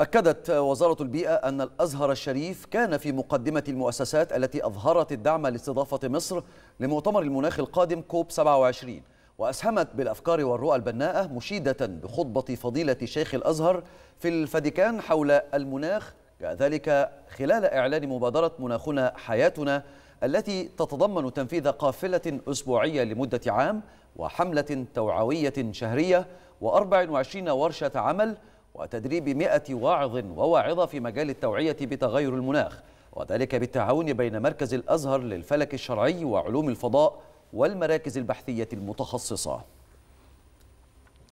أكدت وزارة البيئة أن الأزهر الشريف كان في مقدمة المؤسسات التي أظهرت الدعم لاستضافة مصر لمؤتمر المناخ القادم كوب 27 وأسهمت بالأفكار والرؤى البناءة مشيدة بخطبة فضيلة شيخ الأزهر في الفاتيكان حول المناخ كذلك خلال إعلان مبادرة مناخنا حياتنا التي تتضمن تنفيذ قافلة أسبوعية لمدة عام وحملة توعوية شهرية و24 ورشة عمل وتدريب 100 واعظ وواعظة في مجال التوعية بتغير المناخ وذلك بالتعاون بين مركز الأزهر للفلك الشرعي وعلوم الفضاء والمراكز البحثية المتخصصة